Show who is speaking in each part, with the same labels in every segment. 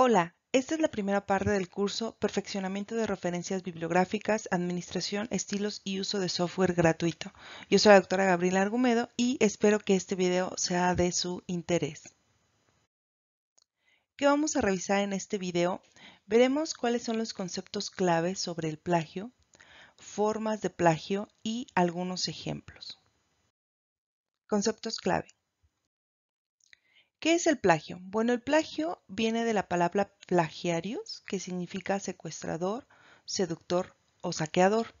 Speaker 1: Hola, esta es la primera parte del curso Perfeccionamiento de referencias bibliográficas, Administración, Estilos y Uso de Software Gratuito. Yo soy la doctora Gabriela Argumedo y espero que este video sea de su interés. ¿Qué vamos a revisar en este video? Veremos cuáles son los conceptos clave sobre el plagio, formas de plagio y algunos ejemplos. Conceptos clave. ¿Qué es el plagio? Bueno, el plagio viene de la palabra plagiarios, que significa secuestrador, seductor o saqueador,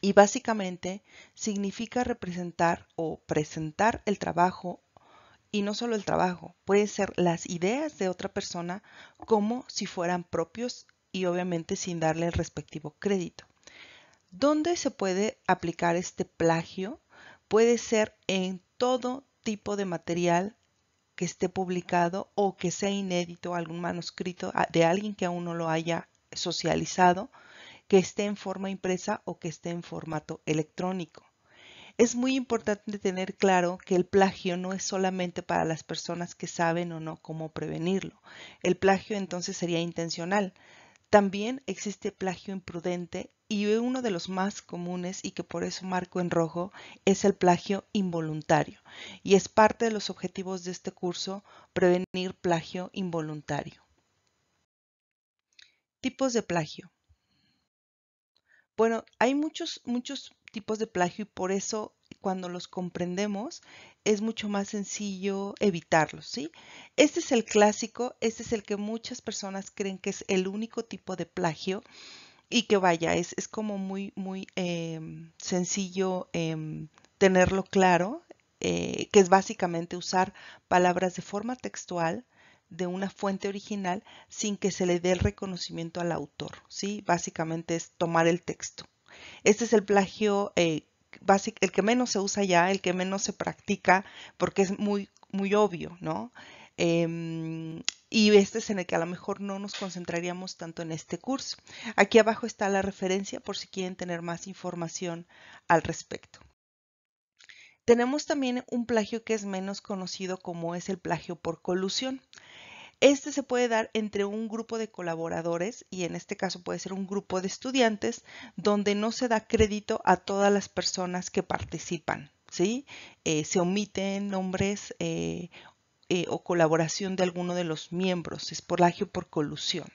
Speaker 1: y básicamente significa representar o presentar el trabajo y no solo el trabajo, Pueden ser las ideas de otra persona como si fueran propios y obviamente sin darle el respectivo crédito. ¿Dónde se puede aplicar este plagio? Puede ser en todo tipo de material que esté publicado o que sea inédito algún manuscrito de alguien que aún no lo haya socializado, que esté en forma impresa o que esté en formato electrónico. Es muy importante tener claro que el plagio no es solamente para las personas que saben o no cómo prevenirlo. El plagio entonces sería intencional. También existe plagio imprudente y uno de los más comunes y que por eso marco en rojo es el plagio involuntario y es parte de los objetivos de este curso prevenir plagio involuntario. Tipos de plagio. Bueno, hay muchos, muchos tipos de plagio y por eso cuando los comprendemos es mucho más sencillo evitarlos, ¿sí? Este es el clásico, este es el que muchas personas creen que es el único tipo de plagio y que vaya, es, como muy, muy em, sencillo em, tenerlo claro, eh, que es básicamente usar palabras de forma textual de una fuente original sin que se le dé el reconocimiento al autor, ¿sí? Básicamente es tomar el texto. Este es el plagio, eh, básico el que menos se usa ya, el que menos se practica, porque es muy, muy obvio, ¿no? Em, y este es en el que a lo mejor no nos concentraríamos tanto en este curso. Aquí abajo está la referencia por si quieren tener más información al respecto. Tenemos también un plagio que es menos conocido como es el plagio por colusión. Este se puede dar entre un grupo de colaboradores y en este caso puede ser un grupo de estudiantes donde no se da crédito a todas las personas que participan. ¿sí? Eh, se omiten nombres eh, eh, o colaboración de alguno de los miembros, es plagio por colusión.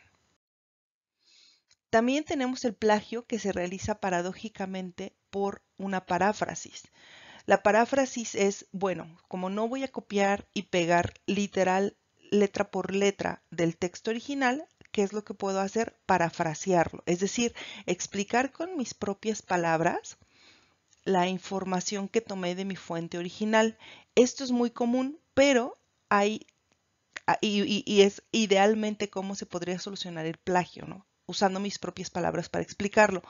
Speaker 1: También tenemos el plagio que se realiza paradójicamente por una paráfrasis. La paráfrasis es, bueno, como no voy a copiar y pegar literal letra por letra del texto original, ¿qué es lo que puedo hacer? Parafrasearlo, es decir, explicar con mis propias palabras la información que tomé de mi fuente original. Esto es muy común, pero hay, ah, y, es idealmente cómo se podría solucionar el plagio, ¿no? Usando mis propias palabras para explicarlo.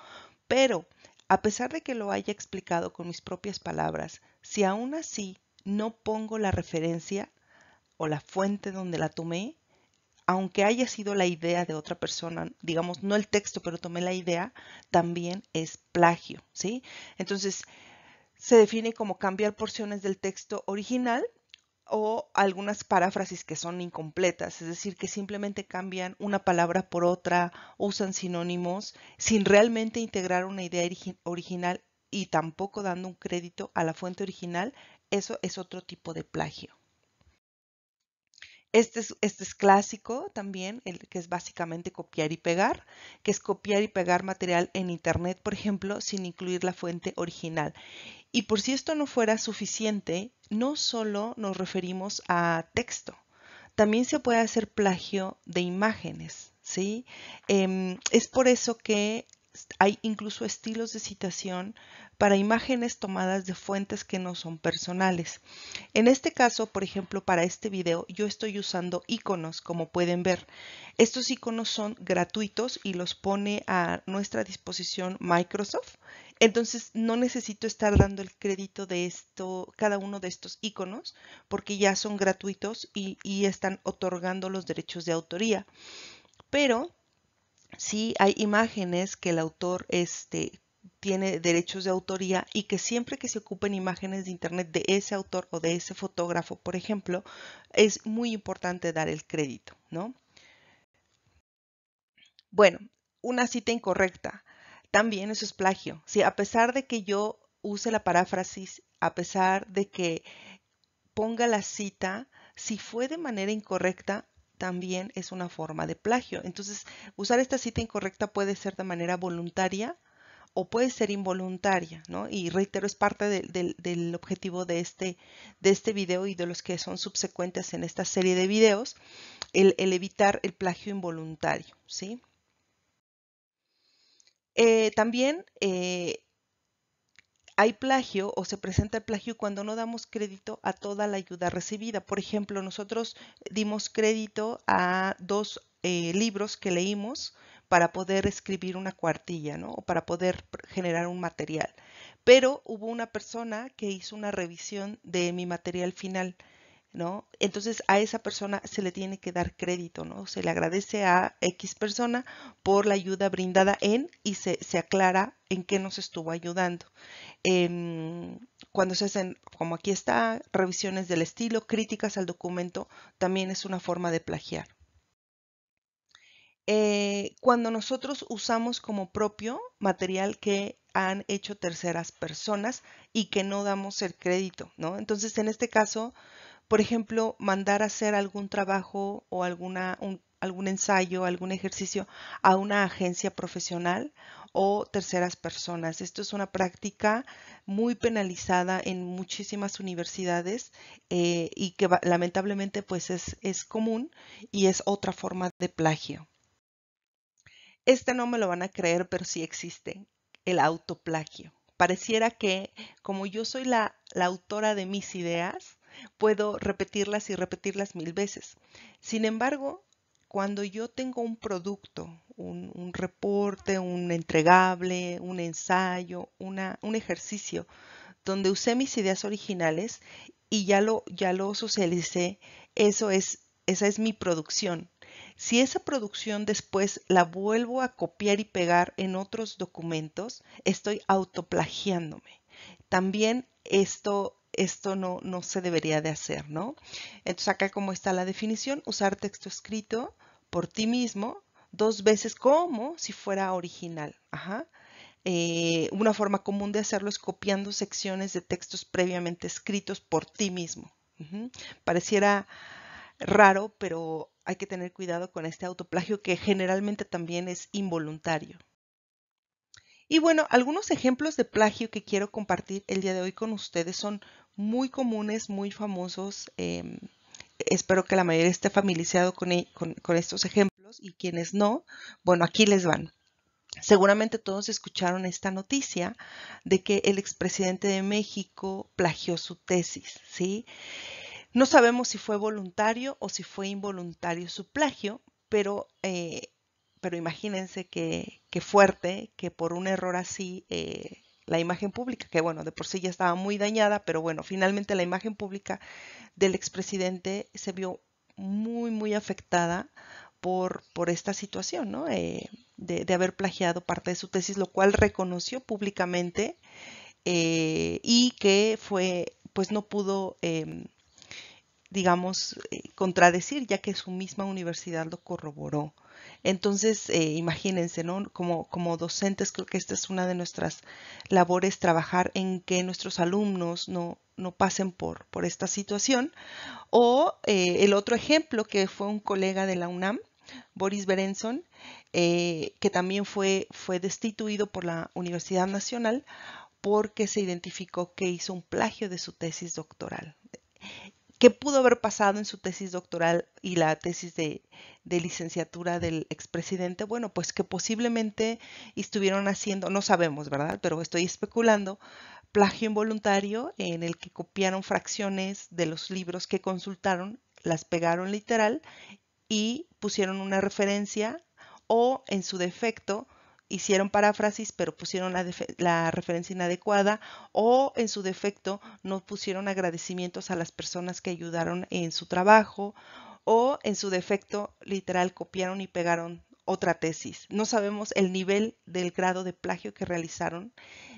Speaker 1: Pero, a pesar de que lo haya explicado con mis propias palabras, si aún así no pongo la referencia o la fuente donde la tomé, aunque haya sido la idea de otra persona, digamos, no el texto, pero tomé la idea, también es plagio, ¿sí? Entonces, se define como cambiar porciones del texto original o algunas paráfrasis que son incompletas, es decir, que simplemente cambian una palabra por otra usan sinónimos sin realmente integrar una idea original y tampoco dando un crédito a la fuente original, eso es otro tipo de plagio. Este, este es, clásico también, el que es básicamente copiar y pegar, que es copiar y pegar material en Internet, por ejemplo, sin incluir la fuente original. Y por si esto no fuera suficiente, no solo nos referimos a texto, también se puede hacer plagio de imágenes. ¿sí? Em, es por eso que hay incluso estilos de citación para imágenes tomadas de fuentes que no son personales. En este caso, por ejemplo, para este video yo estoy usando iconos, como pueden ver. Estos iconos son gratuitos y los pone a nuestra disposición Microsoft. Entonces no necesito estar dando el crédito de esto, cada uno de estos iconos, porque ya son gratuitos y, y están otorgando los derechos de autoría. Pero si hay imágenes que el autor este, tiene derechos de autoría y que siempre que se ocupen imágenes de Internet de ese autor o de ese fotógrafo, por ejemplo, es muy importante dar el crédito, ¿no? Bueno, una cita incorrecta. También eso es plagio. Si a pesar de que yo use la paráfrasis, a pesar de que ponga la cita, si fue de manera incorrecta, también es una forma de plagio. Entonces, usar esta cita incorrecta puede ser de manera voluntaria o puede ser involuntaria, ¿no? Y reitero, es parte del objetivo de este, de este video y de los que son subsecuentes en esta serie de videos, el, evitar el plagio involuntario, ¿sí? Eh, también eh, hay plagio o se presenta el plagio cuando no damos crédito a toda la ayuda recibida. Por ejemplo, nosotros dimos crédito a dos eh, libros que leímos para poder escribir una cuartilla, ¿no? O para poder generar un material. Pero hubo una persona que hizo una revisión de mi material final, ¿no? Entonces a esa persona se le tiene que dar crédito, ¿no? Se le agradece a X persona por la ayuda brindada en y se aclara en qué nos estuvo ayudando. Em, cuando se hacen, como aquí está, revisiones del estilo, críticas al documento, también es una forma de plagiar. Eh, cuando nosotros usamos como propio material que han hecho terceras personas y que no damos el crédito, ¿no? Entonces, en este caso, por ejemplo, mandar a hacer algún trabajo o alguna, algún ensayo, algún ejercicio a una agencia profesional o terceras personas. Esto es una práctica muy penalizada en muchísimas universidades eh, y que lamentablemente pues es, es común y es otra forma de plagio. Este no me lo van a creer, pero sí existe, el autoplagio. Pareciera que como yo soy la autora de mis ideas, puedo repetirlas y repetirlas mil veces. Sin embargo, cuando yo tengo un producto, un, reporte, un entregable, un ensayo, un ejercicio, donde usé mis ideas originales y ya lo, ya lo socialicé, eso es, esa es mi producción. Si esa producción después la vuelvo a copiar y pegar en otros documentos, estoy autoplagiándome. También esto esto no, no se debería de hacer, ¿no? Entonces acá como está la definición, usar texto escrito por ti mismo dos veces como si fuera original. Eh, una forma común de hacerlo es copiando secciones de textos previamente escritos por ti mismo. Pareciera raro, pero hay que tener cuidado con este autoplagio que generalmente también es involuntario. Y bueno, algunos ejemplos de plagio que quiero compartir el día de hoy con ustedes son muy comunes, muy famosos. Em, espero que la mayoría esté familiarizado e-, con, estos ejemplos y quienes no, bueno, aquí les van. Seguramente todos escucharon esta noticia de que el expresidente de México plagió su tesis, ¿sí? No sabemos si fue voluntario o si fue involuntario su plagio, pero eh, pero imagínense qué fuerte que por un error así eh, la imagen pública, que bueno, de por sí ya estaba muy dañada, pero bueno, finalmente la imagen pública del expresidente se vio muy, muy afectada por, por esta situación, ¿no? Eh, de, de, haber plagiado parte de su tesis, lo cual reconoció públicamente eh, y que fue, pues no pudo, em, digamos, contradecir, ya que su misma universidad lo corroboró. Entonces, eh, imagínense, ¿no? Como, docentes, creo que esta es una de nuestras labores, trabajar en que nuestros alumnos no, pasen por, por esta situación. O eh, el otro ejemplo que fue un colega de la UNAM, Boris Berenson, eh, que también fue, fue destituido por la Universidad Nacional porque se identificó que hizo un plagio de su tesis doctoral qué pudo haber pasado en su tesis doctoral y la tesis de, licenciatura del expresidente, bueno, pues que posiblemente estuvieron haciendo, no sabemos, ¿verdad? Pero estoy especulando, plagio involuntario en el que copiaron fracciones de los libros que consultaron, las pegaron literal y pusieron una referencia o en su defecto hicieron paráfrasis pero pusieron la, referencia inadecuada o en su defecto no pusieron agradecimientos a las personas que ayudaron en su trabajo o en su defecto literal copiaron y pegaron otra tesis. No sabemos el nivel del grado de plagio que realizaron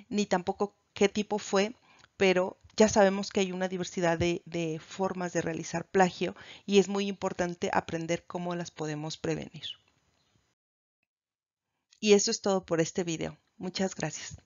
Speaker 1: ni tampoco qué tipo fue, pero ya sabemos que hay una diversidad de formas de realizar plagio y es muy importante aprender cómo las podemos prevenir. Y eso es todo por este video. Muchas gracias.